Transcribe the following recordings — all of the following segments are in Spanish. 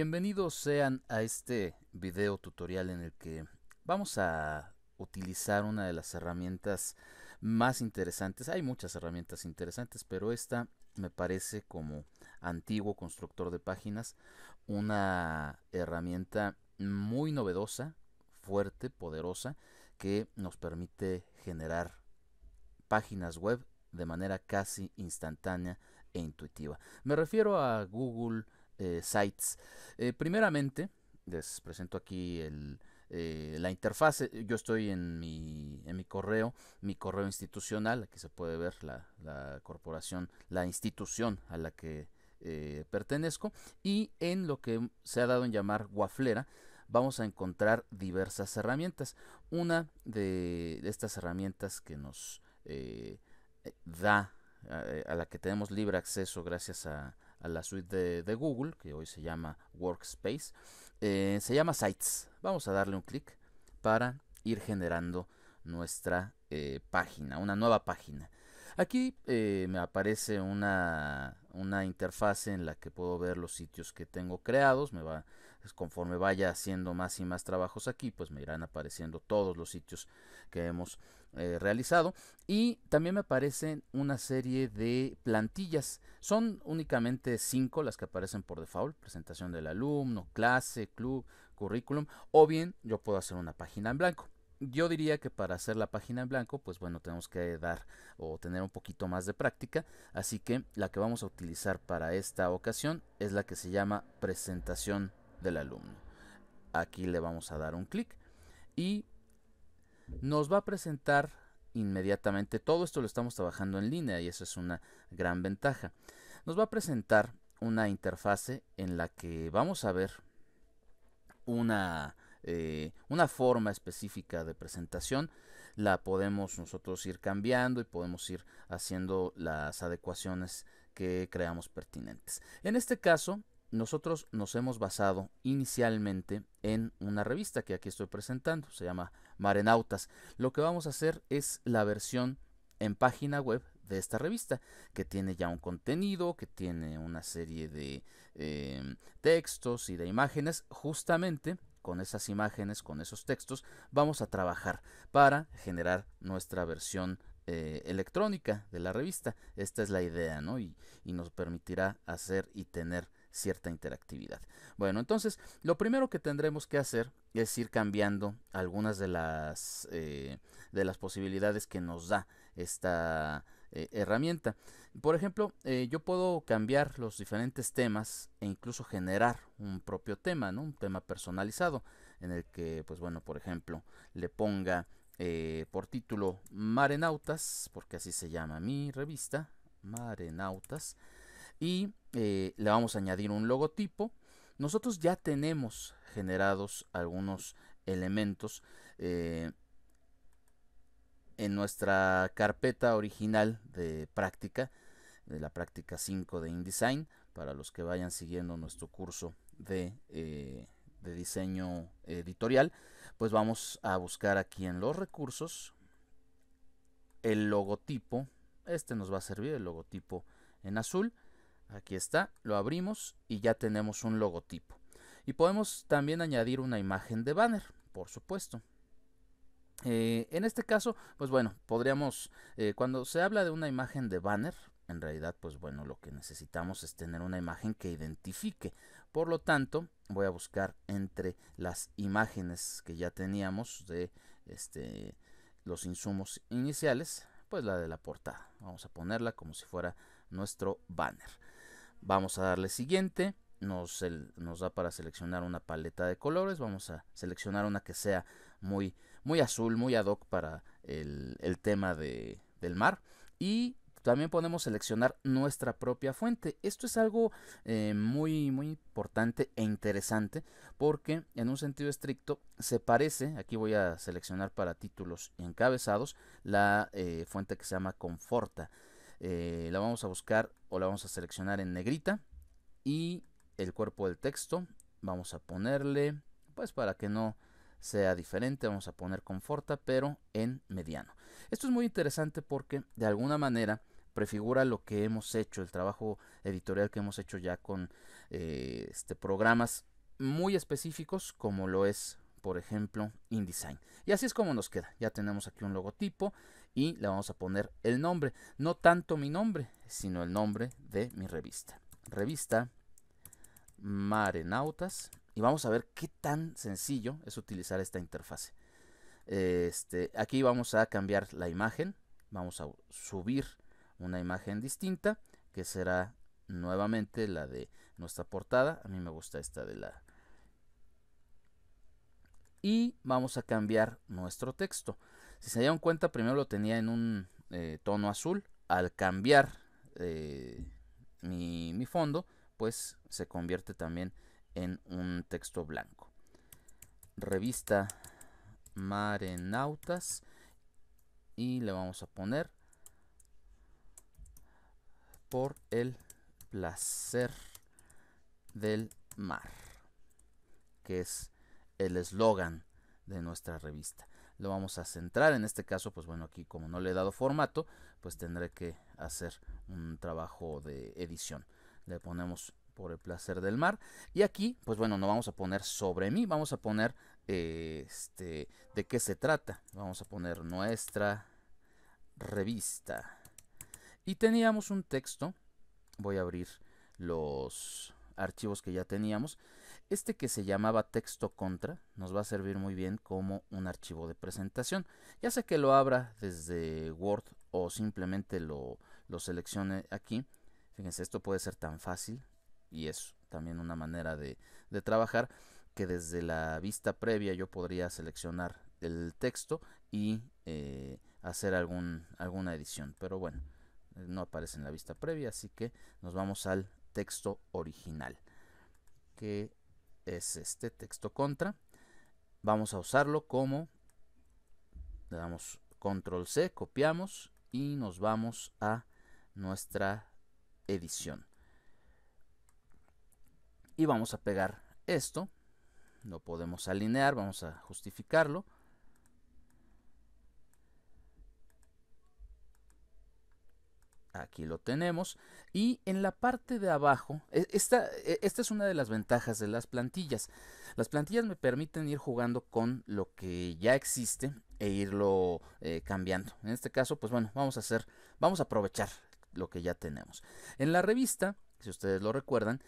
Bienvenidos sean a este video tutorial en el que vamos a utilizar una de las herramientas más interesantes. Hay muchas herramientas interesantes, pero esta me parece como antiguo constructor de páginas una herramienta muy novedosa, fuerte, poderosa, que nos permite generar páginas web de manera casi instantánea e intuitiva. Me refiero a Google eh, sites. Eh, primeramente, les presento aquí eh, la interfase. Yo estoy en mi, correo, mi correo institucional, aquí se puede ver la, corporación, la institución a la que pertenezco. Y en lo que se ha dado en llamar guaflera, vamos a encontrar diversas herramientas. Una de estas herramientas que nos da, a la que tenemos libre acceso gracias a a la suite de, Google, que hoy se llama Workspace, eh, se llama Sites. Vamos a darle un clic para ir generando nuestra eh, página, una nueva página. Aquí eh, me aparece una, una interfase en la que puedo ver los sitios que tengo creados. Me va, pues, conforme vaya haciendo más y más trabajos aquí, pues me irán apareciendo todos los sitios que hemos eh, realizado. Y también me aparecen una serie de plantillas. Son únicamente cinco las que aparecen por default. Presentación del alumno, clase, club, currículum. O bien yo puedo hacer una página en blanco yo diría que para hacer la página en blanco, pues bueno, tenemos que dar o tener un poquito más de práctica. Así que la que vamos a utilizar para esta ocasión es la que se llama presentación del alumno. Aquí le vamos a dar un clic y nos va a presentar inmediatamente, todo esto lo estamos trabajando en línea y eso es una gran ventaja, nos va a presentar una interfase en la que vamos a ver una, eh, una forma específica de presentación, la podemos nosotros ir cambiando y podemos ir haciendo las adecuaciones que creamos pertinentes. En este caso, nosotros nos hemos basado inicialmente en una revista que aquí estoy presentando, se llama Marenautas. Lo que vamos a hacer es la versión en página web de esta revista, que tiene ya un contenido, que tiene una serie de em, textos y de imágenes, justamente con esas imágenes, con esos textos, vamos a trabajar para generar nuestra versión eh, electrónica de la revista. Esta es la idea, ¿no? Y, y nos permitirá hacer y tener cierta interactividad. Bueno, entonces lo primero que tendremos que hacer es ir cambiando algunas de las, eh, de las posibilidades que nos da esta eh, herramienta. Por ejemplo, eh, yo puedo cambiar los diferentes temas e incluso generar un propio tema, ¿no? un tema personalizado en el que, pues bueno, por ejemplo, le ponga por título Marenautas, porque así se llama mi revista, Marenautas y eh, le vamos a añadir un logotipo. Nosotros ya tenemos generados algunos elementos eh, en nuestra carpeta original de práctica, de la práctica 5 de InDesign, para los que vayan siguiendo nuestro curso de, eh, de diseño editorial, pues vamos a buscar aquí en los recursos el logotipo, este nos va a servir, el logotipo en azul, Aquí está, lo abrimos y ya tenemos un logotipo. Y podemos también añadir una imagen de banner, por supuesto. Eh, en este caso, pues bueno, podríamos, eh, cuando se habla de una imagen de banner, en realidad, pues bueno, lo que necesitamos es tener una imagen que identifique. Por lo tanto, voy a buscar entre las imágenes que ya teníamos de este, los insumos iniciales, pues la de la portada. Vamos a ponerla como si fuera nuestro banner. Vamos a darle siguiente. Nos, da para seleccionar una paleta de colores. Vamos a seleccionar una que sea muy, azul, muy ad hoc para el, tema del mar. Y también podemos seleccionar nuestra propia fuente. Esto es algo eh, muy, muy importante e interesante porque en un sentido estricto se parece, aquí voy a seleccionar para títulos y encabezados, la eh, fuente que se llama Conforta. Eh, la vamos a buscar o la vamos a seleccionar en negrita y el cuerpo del texto vamos a ponerle pues para que no sea diferente vamos a poner conforta pero en mediano esto es muy interesante porque de alguna manera prefigura lo que hemos hecho el trabajo editorial que hemos hecho ya con eh, este programas muy específicos como lo es por ejemplo InDesign y así es como nos queda ya tenemos aquí un logotipo y le vamos a poner el nombre, no tanto mi nombre, sino el nombre de mi revista. Revista Marenautas y vamos a ver qué tan sencillo es utilizar esta interfase. Este, aquí vamos a cambiar la imagen, vamos a subir una imagen distinta que será nuevamente la de nuestra portada. A mí me gusta esta de la... Y vamos a cambiar nuestro texto. Si se dieron cuenta, primero lo tenía en un eh, tono azul. Al cambiar eh, mi, mi fondo, pues se convierte también en un texto blanco. Revista Marenautas. Y le vamos a poner por el placer del mar, que es el eslogan de nuestra revista lo vamos a centrar. En este caso, pues bueno, aquí como no le he dado formato, pues tendré que hacer un trabajo de edición. Le ponemos por el placer del mar. Y aquí, pues bueno, no vamos a poner sobre mí, vamos a poner eh, este, de qué se trata. Vamos a poner nuestra revista. Y teníamos un texto. Voy a abrir los archivos que ya teníamos. Este que se llamaba texto contra nos va a servir muy bien como un archivo de presentación. Ya sea que lo abra desde Word o simplemente lo, seleccione aquí. Fíjense, esto puede ser tan fácil y es también una manera de, trabajar que desde la vista previa yo podría seleccionar el texto y eh, hacer algún, alguna edición. Pero bueno, no aparece en la vista previa, así que nos vamos al texto original. Que es este texto contra. Vamos a usarlo como, le damos control C, copiamos y nos vamos a nuestra edición. Y vamos a pegar esto, lo podemos alinear, vamos a justificarlo. Aquí lo tenemos. Y en la parte de abajo, e, esta, e, esta es una de las ventajas de las plantillas. Las plantillas me permiten ir jugando con lo que ya existe e irlo eh, cambiando. En este caso, pues bueno, vamos a hacer, vamos a aprovechar lo que ya tenemos. En la revista, si ustedes lo recuerdan,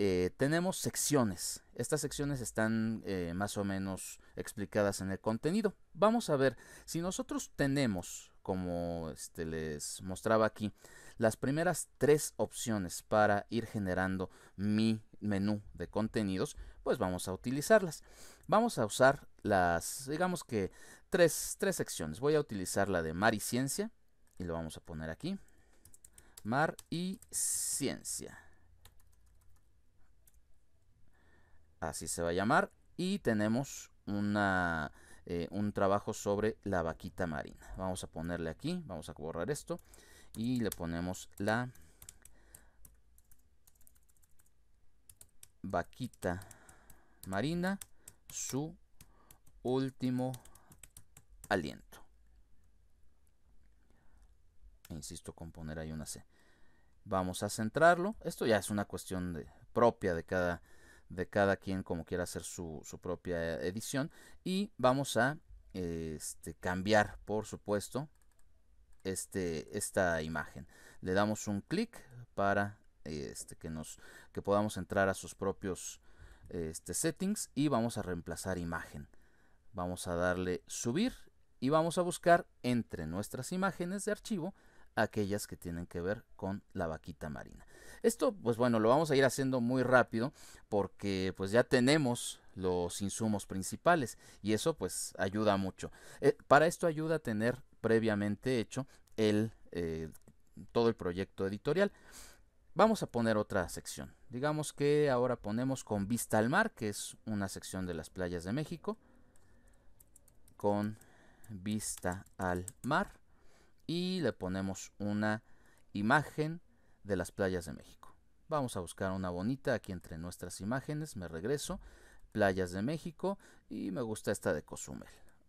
eh, tenemos secciones. Estas secciones están eh, más o menos explicadas en el contenido. Vamos a ver, si nosotros tenemos como este, les mostraba aquí, las primeras tres opciones para ir generando mi menú de contenidos, pues vamos a utilizarlas. Vamos a usar las, digamos que tres, tres secciones. Voy a utilizar la de mar y ciencia y lo vamos a poner aquí. Mar y ciencia. Así se va a llamar. Y tenemos una eh, un trabajo sobre la vaquita marina. Vamos a ponerle aquí, vamos a borrar esto y le ponemos la vaquita marina su último aliento. E insisto con poner ahí una C. Vamos a centrarlo. Esto ya es una cuestión propia de cada de cada quien como quiera hacer su, propia eh, edición. Y vamos a este, cambiar, por supuesto, este, esta imagen. Le damos un clic para este, que, nos, que podamos entrar a sus propios este, settings y vamos a reemplazar imagen. Vamos a darle subir y vamos a buscar entre nuestras imágenes de archivo aquellas que tienen que ver con la vaquita marina. Esto, pues bueno, lo vamos a ir haciendo muy rápido porque pues ya tenemos los insumos principales y eso pues ayuda mucho. Eh, para esto ayuda a tener previamente hecho el, eh, todo el proyecto editorial. Vamos a poner otra sección. Digamos que ahora ponemos con vista al mar, que es una sección de las playas de México. Con vista al mar. Y le ponemos una imagen de las playas de México. Vamos a buscar una bonita aquí entre nuestras imágenes, me regreso, playas de México y me gusta esta de Cozumel.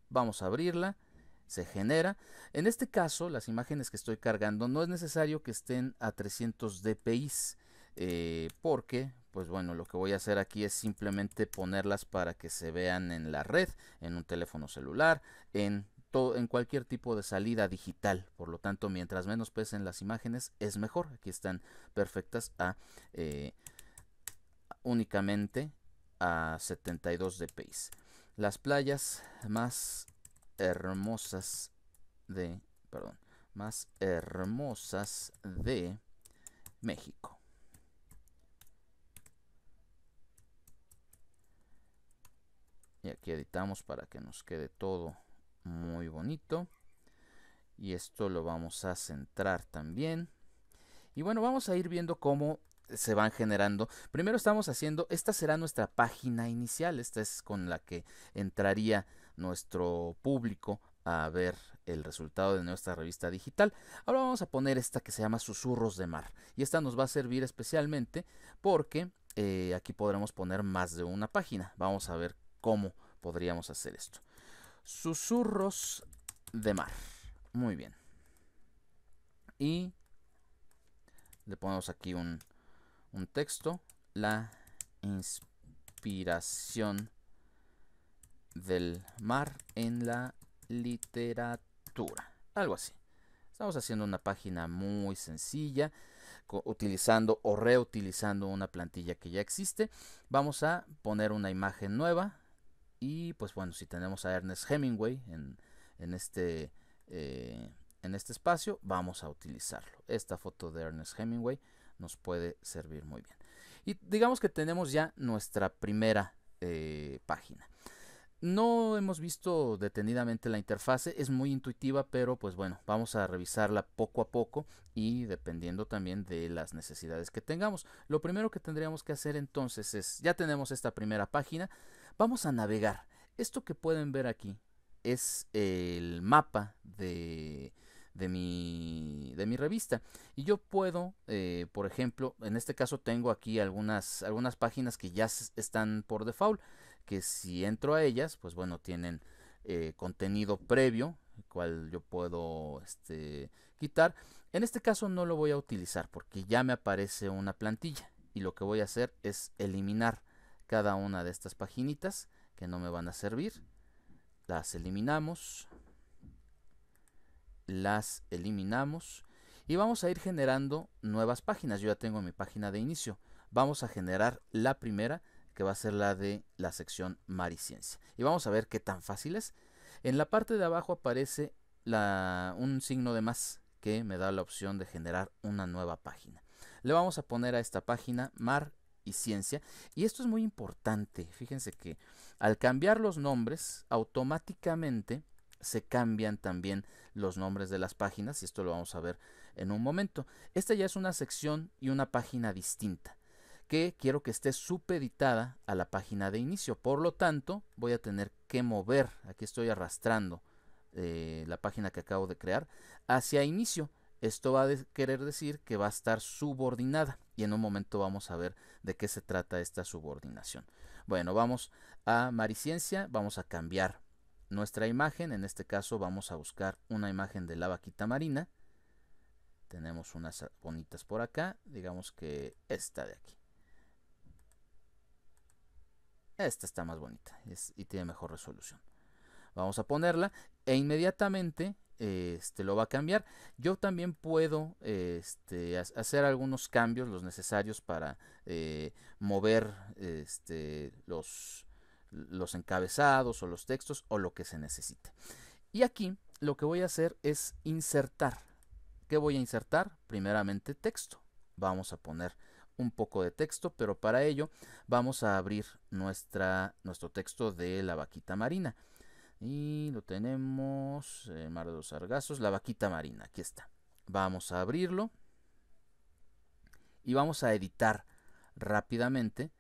Vamos a abrirla, se genera. En este caso, las imágenes que estoy cargando no es necesario que estén a 300 dpi, eh, porque pues bueno, lo que voy a hacer aquí es simplemente ponerlas para que se vean en la red, en un teléfono celular, en en cualquier tipo de salida digital. Por lo tanto, mientras menos pesen las imágenes, es mejor. Aquí están perfectas a eh, únicamente a 72 dpi. Las playas más hermosas de, perdón, más hermosas de México. Y aquí editamos para que nos quede todo muy bonito y esto lo vamos a centrar también y bueno vamos a ir viendo cómo se van generando primero estamos haciendo esta será nuestra página inicial esta es con la que entraría nuestro público a ver el resultado de nuestra revista digital. Ahora vamos a poner esta que se llama Susurros de Mar. Y esta nos va a servir especialmente porque eh, aquí podremos poner más de una página. Vamos a ver cómo podríamos hacer esto. Susurros de mar. Muy bien. Y le ponemos aquí un, texto. La inspiración del mar en la literatura. Algo así. Estamos haciendo una página muy sencilla, utilizando o reutilizando una plantilla que ya existe. Vamos a poner una imagen nueva y pues bueno, si tenemos a Ernest Hemingway en, este, eh, en este espacio, vamos a utilizarlo. Esta foto de Ernest Hemingway nos puede servir muy bien. Y digamos que tenemos ya nuestra primera eh, página. No hemos visto detenidamente la interfase, es muy intuitiva, pero pues bueno, vamos a revisarla poco a poco y dependiendo también de las necesidades que tengamos. Lo primero que tendríamos que hacer entonces es, ya tenemos esta primera página, Vamos a navegar. Esto que pueden ver aquí es el mapa de, mi, de mi revista. Y yo puedo, eh, por ejemplo, en este caso tengo aquí algunas, algunas páginas que ya están por default, que si entro a ellas, pues bueno, tienen eh, contenido previo, el cual yo puedo este, quitar. En este caso no lo voy a utilizar porque ya me aparece una plantilla y lo que voy a hacer es eliminar cada una de estas paginitas que no me van a servir. Las eliminamos. Las eliminamos. Y vamos a ir generando nuevas páginas. Yo ya tengo mi página de inicio. Vamos a generar la primera que va a ser la de la sección mar Y vamos a ver qué tan fácil es. En la parte de abajo aparece la, un signo de más que me da la opción de generar una nueva página. Le vamos a poner a esta página Mar y ciencia. Y esto es muy importante. Fíjense que al cambiar los nombres, automáticamente se cambian también los nombres de las páginas y esto lo vamos a ver en un momento. Esta ya es una sección y una página distinta que quiero que esté supeditada a la página de inicio. Por lo tanto, voy a tener que mover, aquí estoy arrastrando eh, la página que acabo de crear, hacia inicio. Esto va a querer decir que va a estar subordinada y en un momento vamos a ver de qué se trata esta subordinación. Bueno, vamos a Mariciencia, vamos a cambiar nuestra imagen, en este caso vamos a buscar una imagen de la vaquita marina. Tenemos unas bonitas por acá, digamos que esta de aquí. Esta está más bonita y tiene mejor resolución. Vamos a ponerla e inmediatamente este, lo va a cambiar. Yo también puedo este, hacer algunos cambios, los necesarios para eh, mover este, los, encabezados o los textos o lo que se necesite. Y aquí lo que voy a hacer es insertar. ¿Qué voy a insertar? Primeramente texto. Vamos a poner un poco de texto, pero para ello vamos a abrir nuestro texto de la vaquita marina. Y lo tenemos, eh, mar de los sargazos, la vaquita marina, aquí está. Vamos a abrirlo y vamos a editar rápidamente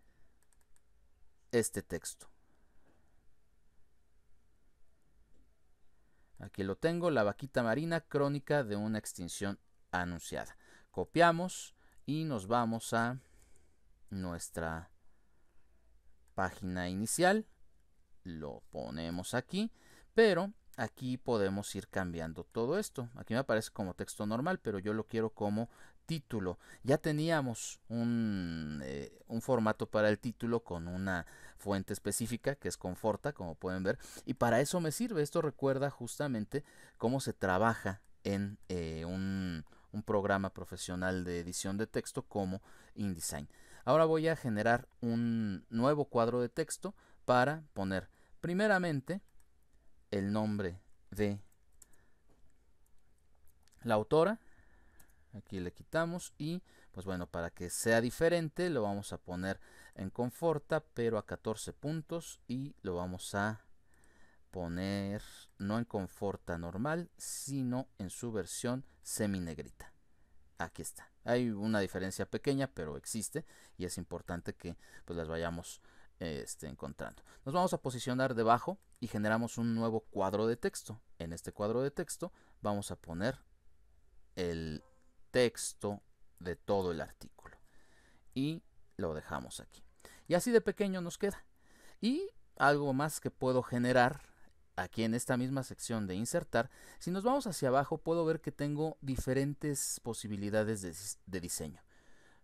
este texto. Aquí lo tengo, la vaquita marina, crónica de una extinción anunciada. Copiamos y nos vamos a nuestra página inicial lo ponemos aquí, pero aquí podemos ir cambiando todo esto. Aquí me aparece como texto normal, pero yo lo quiero como título. Ya teníamos eh, un, formato para el título con una fuente específica que es Conforta, como pueden ver, y para eso me sirve. Esto recuerda justamente cómo se trabaja en eh, un programa profesional de edición de texto como InDesign. Ahora voy a generar un nuevo cuadro de texto para poner primeramente el nombre de la autora. Aquí le quitamos y pues bueno, para que sea diferente lo vamos a poner en conforta, pero a 14 puntos y lo vamos a poner no en conforta normal, sino en su versión seminegrita. Aquí está. Hay una diferencia pequeña, pero existe y es importante que pues las vayamos eh, este, encontrando. Nos vamos a posicionar debajo y generamos un nuevo cuadro de texto. En este cuadro de texto vamos a poner el texto de todo el artículo. Y lo dejamos aquí. Y así de pequeño nos queda. Y algo más que puedo generar aquí en esta misma sección de insertar, si nos vamos hacia abajo puedo ver que tengo diferentes posibilidades de, de diseño.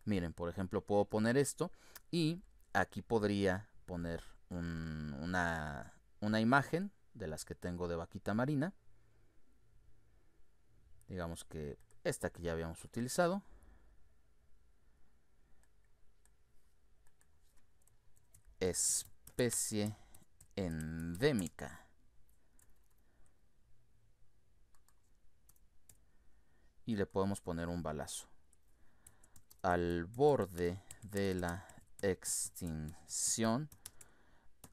Miren, por ejemplo, puedo poner esto y aquí podría poner una imagen de las que tengo de vaquita marina. Digamos que esta que ya habíamos utilizado. Especie endémica. Y le podemos poner un balazo. Al borde de la extinción,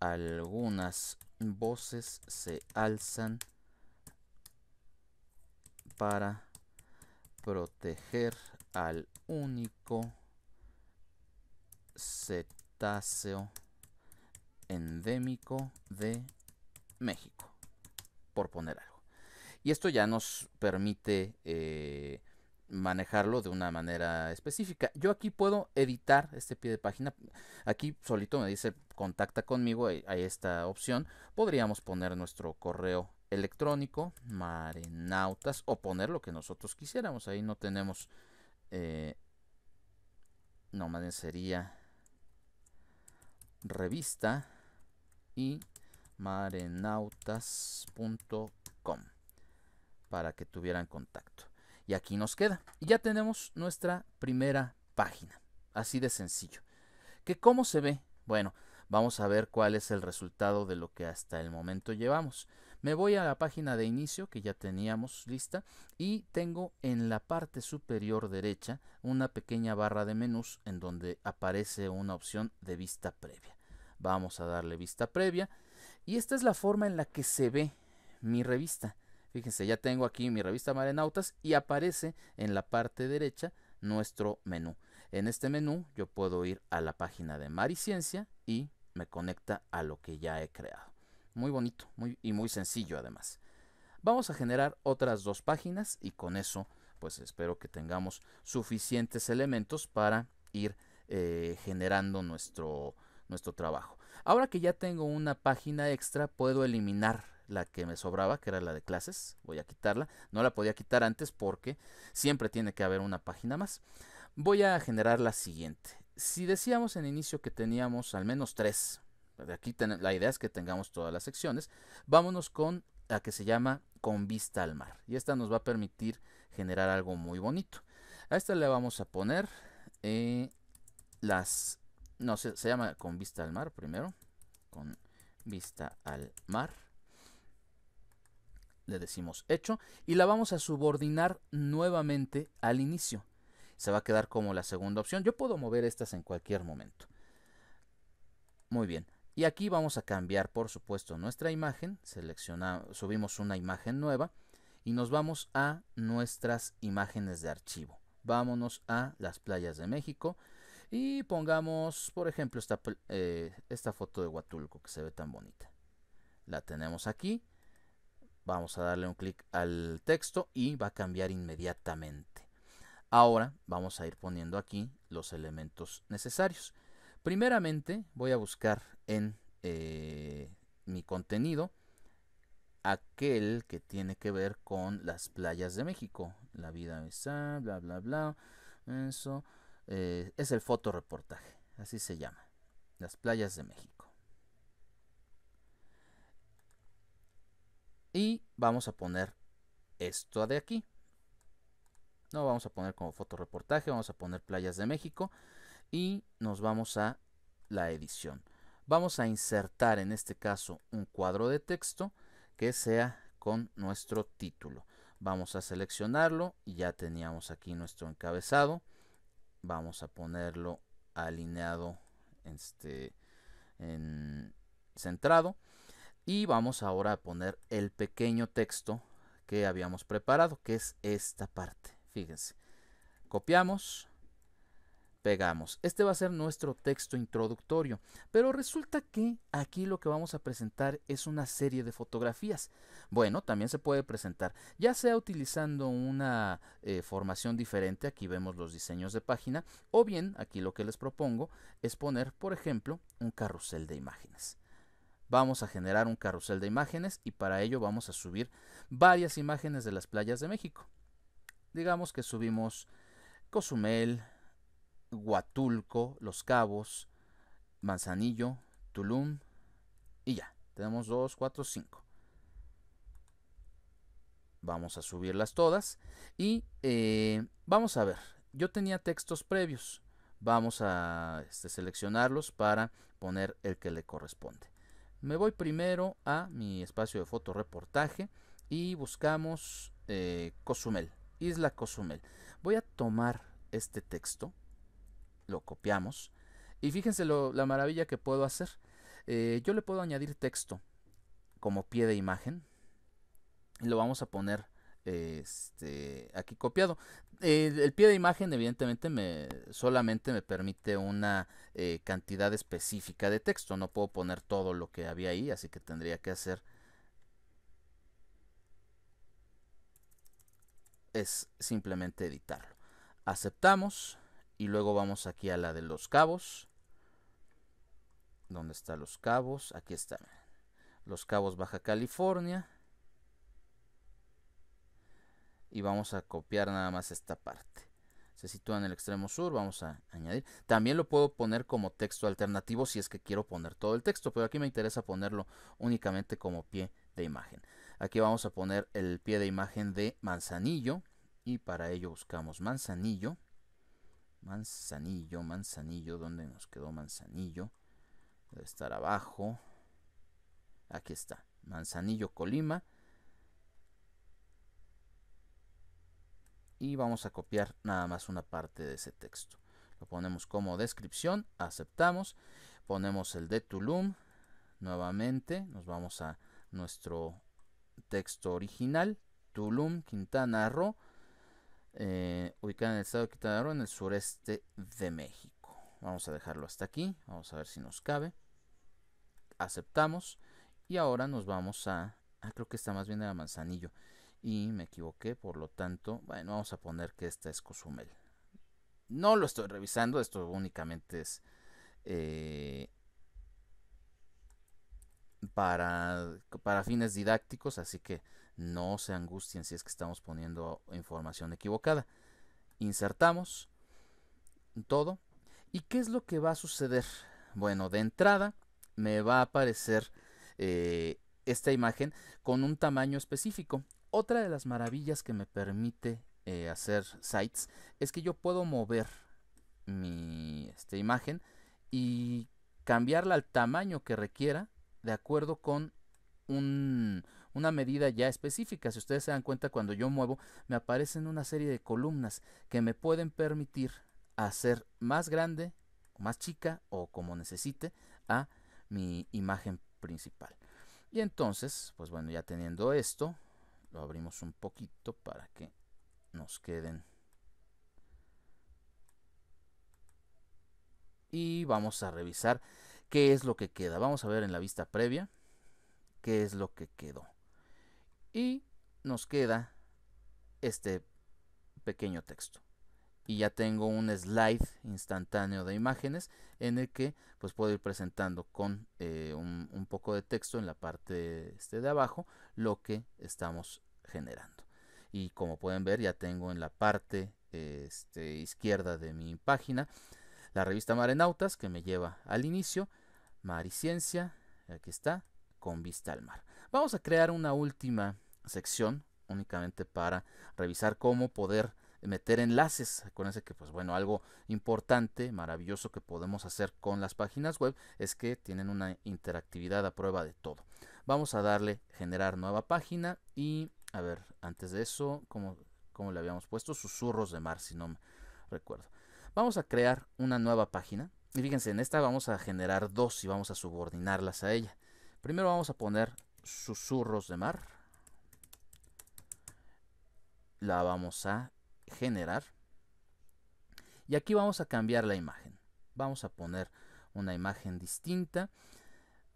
algunas voces se alzan para proteger al único cetáceo endémico de México, por poner algo. Y esto ya nos permite eh, manejarlo de una manera específica. Yo aquí puedo editar este pie de página. Aquí solito me dice contacta conmigo. Hay, esta opción. Podríamos poner nuestro correo electrónico, marenautas, o poner lo que nosotros quisiéramos. Ahí no tenemos... Eh, no, más sería revista y marenautas.com para que tuvieran contacto. Y aquí nos queda. Y ya tenemos nuestra primera página. Así de sencillo. ¿Que ¿Cómo se ve? Bueno, vamos a ver cuál es el resultado de lo que hasta el momento llevamos. Me voy a la página de inicio que ya teníamos lista y tengo en la parte superior derecha una pequeña barra de menús en donde aparece una opción de vista previa. Vamos a darle vista previa y esta es la forma en la que se ve mi revista. Fíjense, ya tengo aquí mi revista Marenautas y aparece en la parte derecha nuestro menú. En este menú yo puedo ir a la página de Mariciencia y me conecta a lo que ya he creado. Muy bonito muy, y muy sencillo además. Vamos a generar otras dos páginas y con eso pues espero que tengamos suficientes elementos para ir eh, generando nuestro, nuestro trabajo. Ahora que ya tengo una página extra puedo eliminar la que me sobraba, que era la de clases, voy a quitarla, no la podía quitar antes porque siempre tiene que haber una página más. Voy a generar la siguiente. Si decíamos en inicio que teníamos al menos tres, aquí la idea es que tengamos todas las secciones, vámonos con la que se llama con vista al mar y esta nos va a permitir generar algo muy bonito. A esta le vamos a poner eh, las, no, se llama con vista al mar primero, con vista al mar le decimos hecho y la vamos a subordinar nuevamente al inicio. Se va a quedar como la segunda opción. Yo puedo mover estas en cualquier momento. Muy bien. Y aquí vamos a cambiar, por supuesto, nuestra imagen. Seleccionamos, subimos una imagen nueva y nos vamos a nuestras imágenes de archivo. Vámonos a las playas de México y pongamos, por ejemplo, esta, eh, esta foto de Huatulco que se ve tan bonita. La tenemos aquí Vamos a darle un clic al texto y va a cambiar inmediatamente. Ahora vamos a ir poniendo aquí los elementos necesarios. Primeramente voy a buscar en eh, mi contenido aquel que tiene que ver con las playas de México. La vida bla, bla, bla. Eso eh, es el fotoreportaje, así se llama. Las playas de México. Y vamos a poner esto de aquí. No vamos a poner como fotoreportaje, vamos a poner playas de México y nos vamos a la edición. Vamos a insertar en este caso un cuadro de texto que sea con nuestro título. Vamos a seleccionarlo, ya teníamos aquí nuestro encabezado. Vamos a ponerlo alineado este, en centrado y vamos ahora a poner el pequeño texto que habíamos preparado, que es esta parte. Fíjense. Copiamos, pegamos. Este va a ser nuestro texto introductorio. Pero resulta que aquí lo que vamos a presentar es una serie de fotografías. Bueno, también se puede presentar ya sea utilizando una eh, formación diferente, aquí vemos los diseños de página, o bien aquí lo que les propongo es poner, por ejemplo, un carrusel de imágenes vamos a generar un carrusel de imágenes y para ello vamos a subir varias imágenes de las playas de México. Digamos que subimos Cozumel, Huatulco, Los Cabos, Manzanillo, Tulum y ya. Tenemos 2, 4, 5. Vamos a subirlas todas y eh, vamos a ver. Yo tenía textos previos. Vamos a este, seleccionarlos para poner el que le corresponde. Me voy primero a mi espacio de fotoreportaje y buscamos eh, Cozumel, Isla Cozumel. Voy a tomar este texto, lo copiamos y fíjense la maravilla que puedo hacer. Eh, yo le puedo añadir texto como pie de imagen. Y Lo vamos a poner este, aquí copiado. El, pie de imagen evidentemente me, solamente me permite una eh, cantidad específica de texto, no puedo poner todo lo que había ahí, así que tendría que hacer es simplemente editarlo. Aceptamos y luego vamos aquí a la de los cabos. ¿Dónde están los cabos? Aquí están Los cabos Baja California y vamos a copiar nada más esta parte. Se sitúa en el extremo sur, vamos a añadir. También lo puedo poner como texto alternativo si es que quiero poner todo el texto, pero aquí me interesa ponerlo únicamente como pie de imagen. Aquí vamos a poner el pie de imagen de manzanillo y para ello buscamos manzanillo. Manzanillo, manzanillo, ¿dónde nos quedó manzanillo? Debe estar abajo. Aquí está, manzanillo Colima y vamos a copiar nada más una parte de ese texto. Lo ponemos como descripción, aceptamos, ponemos el de Tulum, nuevamente nos vamos a nuestro texto original, Tulum, Quintana Roo, eh, ubicada en el estado de Quintana Roo, en el sureste de México. Vamos a dejarlo hasta aquí, vamos a ver si nos cabe. Aceptamos y ahora nos vamos a... Ah, creo que está más bien de la manzanillo y me equivoqué, por lo tanto, bueno, vamos a poner que esta es Cozumel. No lo estoy revisando, esto únicamente es eh, para, para fines didácticos, así que no se angustien si es que estamos poniendo información equivocada. Insertamos todo. ¿Y qué es lo que va a suceder? Bueno, de entrada me va a aparecer eh, esta imagen con un tamaño específico. Otra de las maravillas que me permite eh, hacer sites es que yo puedo mover mi este, imagen y cambiarla al tamaño que requiera de acuerdo con una medida ya específica. Si ustedes se dan cuenta, cuando yo muevo, me aparecen una serie de columnas que me pueden permitir hacer más grande, más chica o como necesite a mi imagen principal. Y entonces, pues bueno, ya teniendo esto, lo abrimos un poquito para que nos queden y vamos a revisar qué es lo que queda vamos a ver en la vista previa qué es lo que quedó y nos queda este pequeño texto y ya tengo un slide instantáneo de imágenes en el que pues puedo ir presentando con eh, un, poco de texto en la parte este de abajo lo que estamos generando y como pueden ver ya tengo en la parte este, izquierda de mi página la revista Marenautas que me lleva al inicio Mar y Ciencia, aquí está con vista al mar vamos a crear una última sección únicamente para revisar cómo poder meter enlaces. Acuérdense que, pues bueno, algo importante, maravilloso que podemos hacer con las páginas web es que tienen una interactividad a prueba de todo. Vamos a darle generar nueva página y, a ver, antes de eso, como, como le habíamos puesto, susurros de mar, si no me recuerdo. Vamos a crear una nueva página. Y fíjense, en esta vamos a generar dos y vamos a subordinarlas a ella. Primero vamos a poner susurros de mar. La vamos a generar. Y aquí vamos a cambiar la imagen. Vamos a poner una imagen distinta.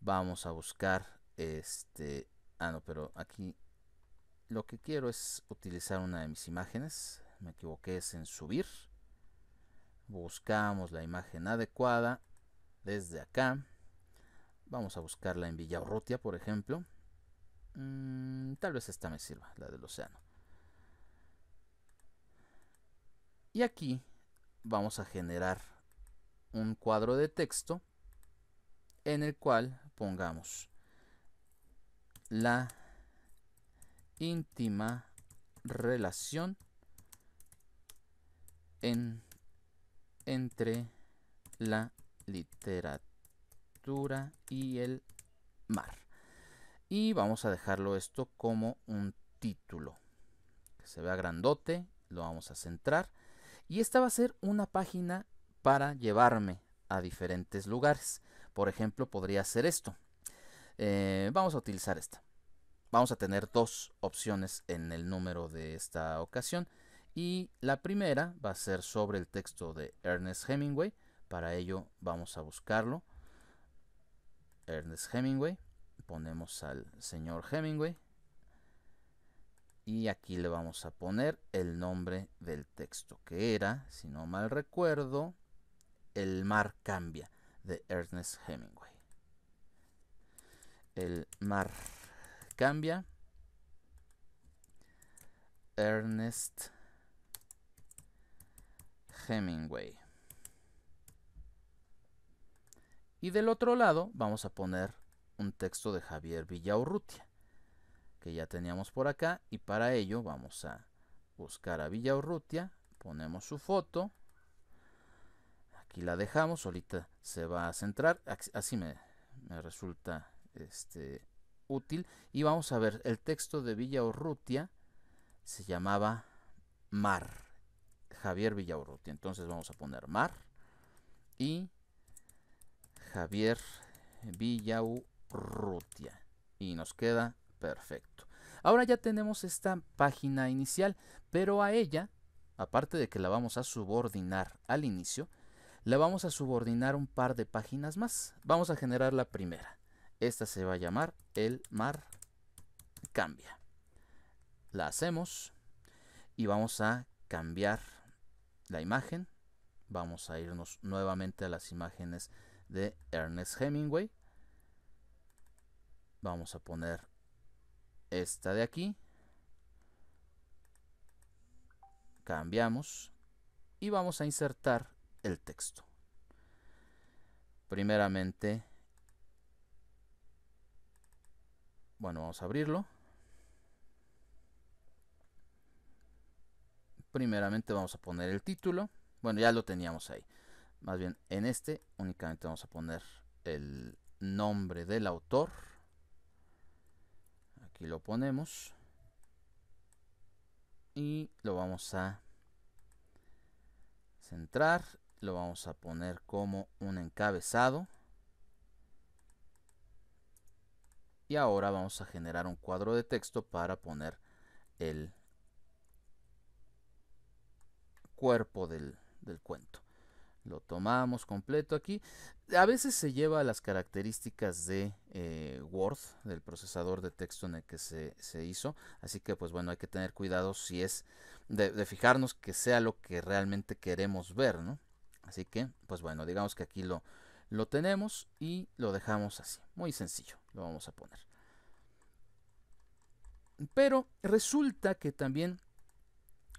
Vamos a buscar este... Ah, no, pero aquí lo que quiero es utilizar una de mis imágenes. Me equivoqué, es en subir. Buscamos la imagen adecuada desde acá. Vamos a buscarla en Villa por ejemplo. Mm, tal vez esta me sirva, la del océano. Y aquí vamos a generar un cuadro de texto en el cual pongamos la íntima relación entre la literatura y el mar. Y vamos a dejarlo esto como un título. Que se vea grandote, lo vamos a centrar y esta va a ser una página para llevarme a diferentes lugares. Por ejemplo, podría ser esto. Eh, vamos a utilizar esta. Vamos a tener dos opciones en el número de esta ocasión. Y la primera va a ser sobre el texto de Ernest Hemingway. Para ello vamos a buscarlo. Ernest Hemingway. Ponemos al señor Hemingway y aquí le vamos a poner el nombre del texto que era, si no mal recuerdo, El mar cambia de Ernest Hemingway. El mar cambia. Ernest Hemingway. Y del otro lado vamos a poner un texto de Javier Villaurrutia que ya teníamos por acá y para ello vamos a buscar a Villa Urrutia, ponemos su foto, aquí la dejamos, ahorita se va a centrar, así me, resulta este, útil y vamos a ver el texto de Villa Urrutia se llamaba Mar, Javier Villa Urrutia, entonces vamos a poner Mar y Javier Villa Urrutia y nos queda perfecto. Ahora ya tenemos esta página inicial, pero a ella, aparte de que la vamos a subordinar al inicio, la vamos a subordinar un par de páginas más. Vamos a generar la primera. Esta se va a llamar el mar cambia. La hacemos y vamos a cambiar la imagen. Vamos a irnos nuevamente a las imágenes de Ernest Hemingway. Vamos a poner esta de aquí. Cambiamos y vamos a insertar el texto. Primeramente, bueno, vamos a abrirlo. Primeramente vamos a poner el título. Bueno, ya lo teníamos ahí. Más bien, en este únicamente vamos a poner el nombre del autor. Aquí lo ponemos. Y lo vamos a centrar. Lo vamos a poner como un encabezado. Y ahora vamos a generar un cuadro de texto para poner el cuerpo del, del cuento lo tomamos completo aquí. A veces se lleva las características de eh, Word, del procesador de texto en el que se, hizo. Así que pues bueno, hay que tener cuidado si es de, fijarnos que sea lo que realmente queremos ver, ¿no? Así que pues bueno, digamos que aquí lo, lo tenemos y lo dejamos así. Muy sencillo, lo vamos a poner. Pero resulta que también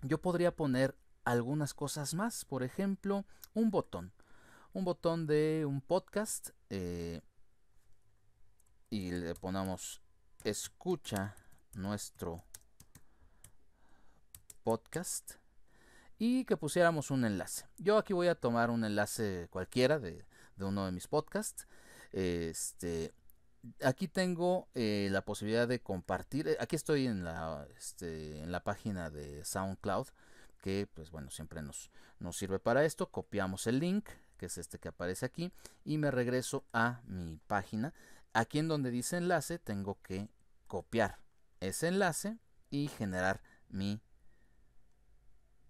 yo podría poner algunas cosas más. Por ejemplo, un botón. Un botón de un podcast. Eh, y le ponemos escucha nuestro podcast y que pusiéramos un enlace. Yo aquí voy a tomar un enlace cualquiera de, uno de mis podcasts. Este, aquí tengo eh, la posibilidad de compartir. Eh, aquí estoy en la, este, en la página de SoundCloud, que pues bueno, siempre nos, nos sirve para esto. Copiamos el link, que es este que aparece aquí, y me regreso a mi página Aquí en donde dice enlace tengo que copiar ese enlace y generar mi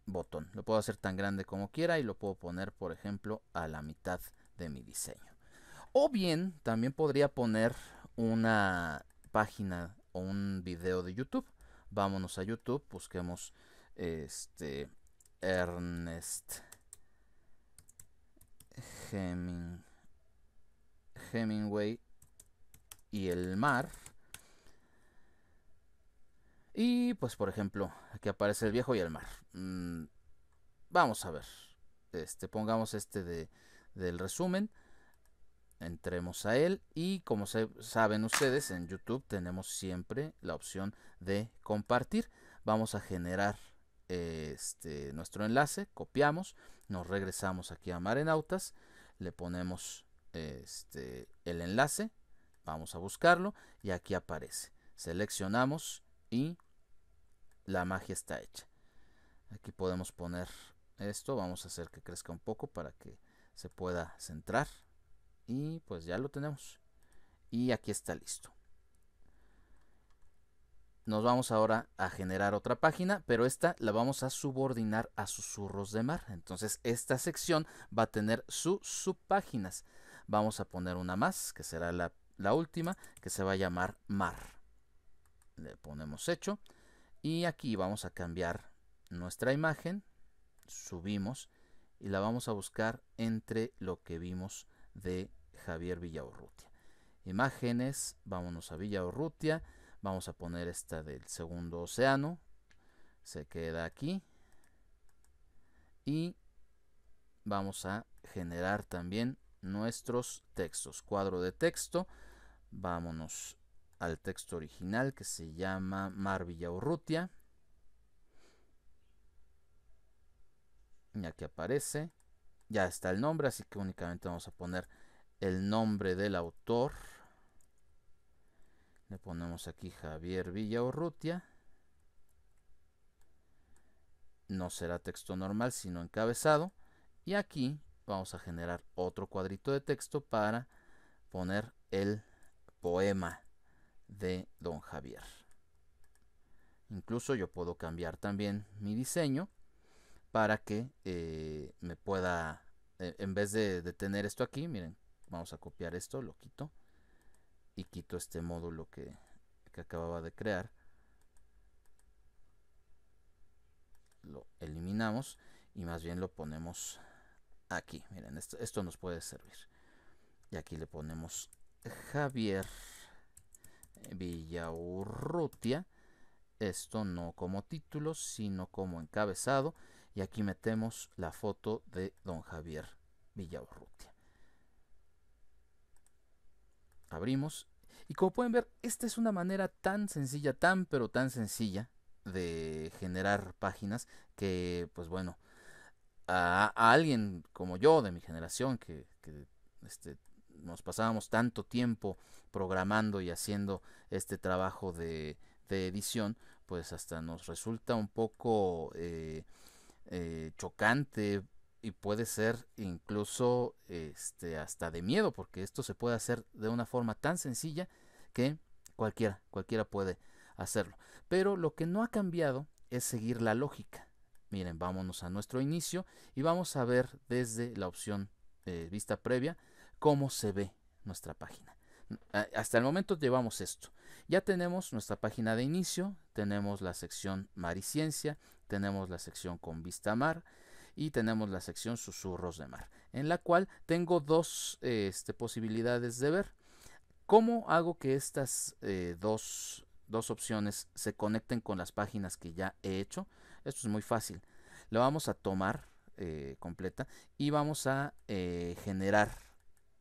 botón. Lo puedo hacer tan grande como quiera y lo puedo poner, por ejemplo, a la mitad de mi diseño. O bien, también podría poner una página o un video de YouTube. Vámonos a YouTube, busquemos este Ernest Hemingway y el mar. Y pues por ejemplo, aquí aparece el viejo y el mar. Mm, vamos a ver. Este, pongamos este del resumen. Entremos a él y como se, saben ustedes en YouTube tenemos siempre la opción de compartir. Vamos a generar este, nuestro enlace, copiamos, nos regresamos aquí a Marenautas, le ponemos este, el enlace, Vamos a buscarlo y aquí aparece. Seleccionamos y la magia está hecha. Aquí podemos poner esto, vamos a hacer que crezca un poco para que se pueda centrar. Y pues ya lo tenemos. Y aquí está listo. Nos vamos ahora a generar otra página, pero esta la vamos a subordinar a susurros de mar. Entonces esta sección va a tener sus subpáginas. Vamos a poner una más, que será la la última que se va a llamar mar. Le ponemos hecho y aquí vamos a cambiar nuestra imagen, subimos y la vamos a buscar entre lo que vimos de Javier Villaurrutia. Imágenes, vámonos a Villaurrutia, vamos a poner esta del segundo océano, se queda aquí y vamos a generar también nuestros textos, cuadro de texto, Vámonos al texto original que se llama Villa Urrutia. Y aquí aparece. Ya está el nombre, así que únicamente vamos a poner el nombre del autor. Le ponemos aquí Javier Villa No será texto normal, sino encabezado. Y aquí vamos a generar otro cuadrito de texto para poner el poema de don Javier. Incluso yo puedo cambiar también mi diseño para que eh, me pueda, eh, en vez de, tener esto aquí, miren, vamos a copiar esto, lo quito y quito este módulo que, acababa de crear. Lo eliminamos y más bien lo ponemos aquí. Miren, esto, esto nos puede servir. Y aquí le ponemos Javier eh, Villaurrutia. Esto no como título, sino como encabezado. Y aquí metemos la foto de don Javier Villaurrutia. Abrimos. Y como pueden ver, esta es una manera tan sencilla, tan pero tan sencilla de generar páginas que, pues bueno, a, alguien como yo de mi generación que, que este, nos pasábamos tanto tiempo programando y haciendo este trabajo de, edición, pues hasta nos resulta un poco eh, eh, chocante y puede ser incluso este, hasta de miedo, porque esto se puede hacer de una forma tan sencilla que cualquiera, cualquiera puede hacerlo. Pero lo que no ha cambiado es seguir la lógica. Miren, vámonos a nuestro inicio y vamos a ver desde la opción eh, vista previa cómo se ve nuestra página. Hasta el momento llevamos esto. Ya tenemos nuestra página de inicio, tenemos la sección mar y ciencia, tenemos la sección con vista a mar y tenemos la sección susurros de mar, en la cual tengo dos este, posibilidades de ver. ¿Cómo hago que estas eh, dos, opciones se conecten con las páginas que ya he hecho? Esto es muy fácil. Lo vamos a tomar eh, completa y vamos a eh, generar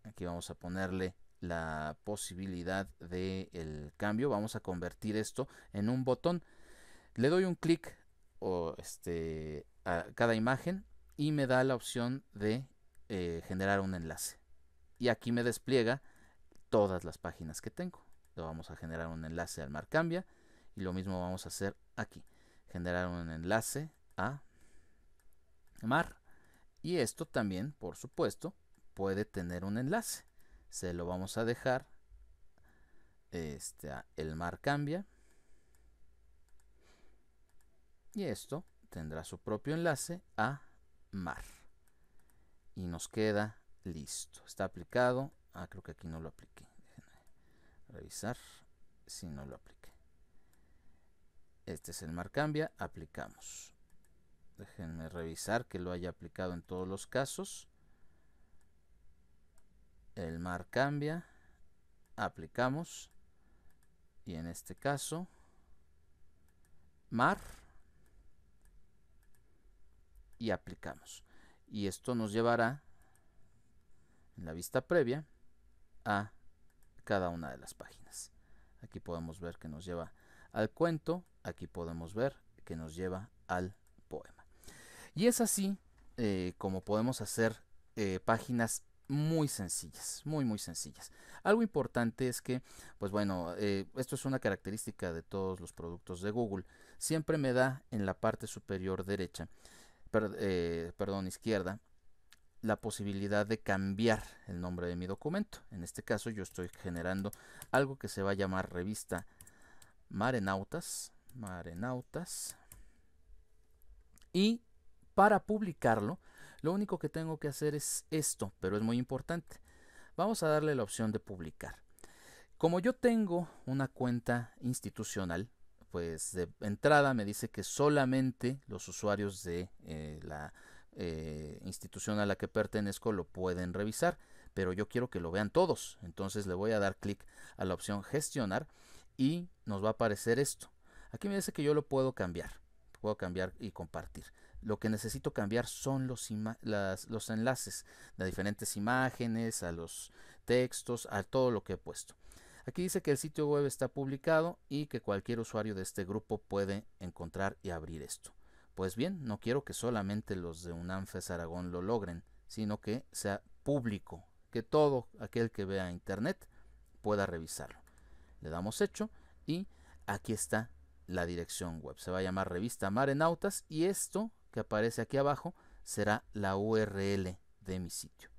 Aquí vamos a ponerle la posibilidad de el cambio. Vamos a convertir esto en un botón. Le doy un clic o este, a cada imagen y me da la opción de eh, generar un enlace. Y aquí me despliega todas las páginas que tengo. Lo vamos a generar un enlace al mar cambia. y lo mismo vamos a hacer aquí. Generar un enlace a Mar. Y esto también, por supuesto, puede tener un enlace. Se lo vamos a dejar. Este, el mar cambia. Y esto tendrá su propio enlace a mar. Y nos queda listo. Está aplicado. Ah, creo que aquí no lo apliqué. revisar si no lo apliqué. Este es el mar cambia. Aplicamos. Déjenme revisar que lo haya aplicado en todos los casos el mar cambia, aplicamos y en este caso mar y aplicamos. Y esto nos llevará en la vista previa a cada una de las páginas. Aquí podemos ver que nos lleva al cuento, aquí podemos ver que nos lleva al poema. Y es así eh, como podemos hacer eh, páginas muy sencillas, muy muy sencillas. Algo importante es que, pues bueno, eh, esto es una característica de todos los productos de Google. Siempre me da en la parte superior derecha, eh, perdón, izquierda, la posibilidad de cambiar el nombre de mi documento. En este caso yo estoy generando algo que se va a llamar revista Marenautas, Marenautas. Y para publicarlo, lo único que tengo que hacer es esto, pero es muy importante. Vamos a darle la opción de publicar. Como yo tengo una cuenta institucional, pues de entrada me dice que solamente los usuarios de eh, la eh, institución a la que pertenezco lo pueden revisar, pero yo quiero que lo vean todos. Entonces le voy a dar clic a la opción gestionar y nos va a aparecer esto. Aquí me dice que yo lo puedo cambiar, puedo cambiar y compartir. Lo que necesito cambiar son los, los enlaces de diferentes imágenes, a los textos, a todo lo que he puesto. Aquí dice que el sitio web está publicado y que cualquier usuario de este grupo puede encontrar y abrir esto. Pues bien, no quiero que solamente los de UNAMFES Aragón lo logren, sino que sea público, que todo aquel que vea internet pueda revisarlo. Le damos hecho y aquí está la dirección web. Se va a llamar Revista Marenautas y esto que aparece aquí abajo será la URL de mi sitio.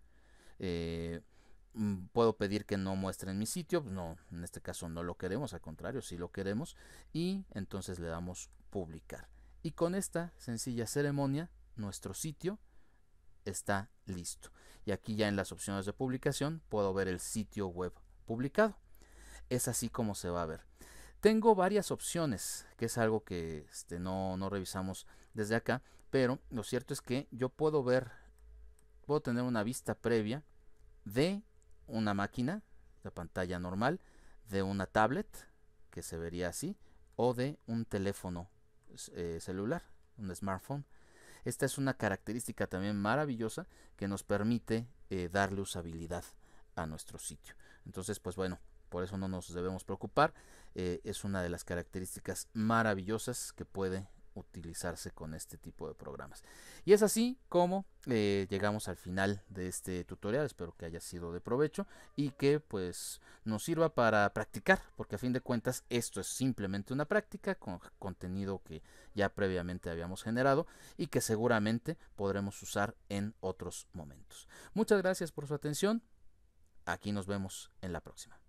Eh, mm, puedo pedir que no muestren mi sitio, pues no, en este caso no lo queremos, al contrario, si sí lo queremos y entonces le damos publicar. Y con esta sencilla ceremonia, nuestro sitio está listo. Y aquí ya en las opciones de publicación puedo ver el sitio web publicado. Es así como se va a ver. Tengo varias opciones, que es algo que este, no revisamos desde acá, pero lo cierto es que yo puedo ver, puedo tener una vista previa de una máquina, la pantalla normal, de una tablet, que se vería así, o de un teléfono eh, celular, un smartphone. Esta es una característica también maravillosa que nos permite eh, darle usabilidad a nuestro sitio. Entonces, pues bueno, por eso no nos debemos preocupar. Eh, es una de las características maravillosas que puede utilizarse con este tipo de programas. Y es así como eh, llegamos al final de este tutorial. Espero que haya sido de provecho y que pues nos sirva para practicar, porque a fin de cuentas esto es simplemente una práctica con contenido que ya previamente habíamos generado y que seguramente podremos usar en otros momentos. Muchas gracias por su atención. Aquí nos vemos en la próxima.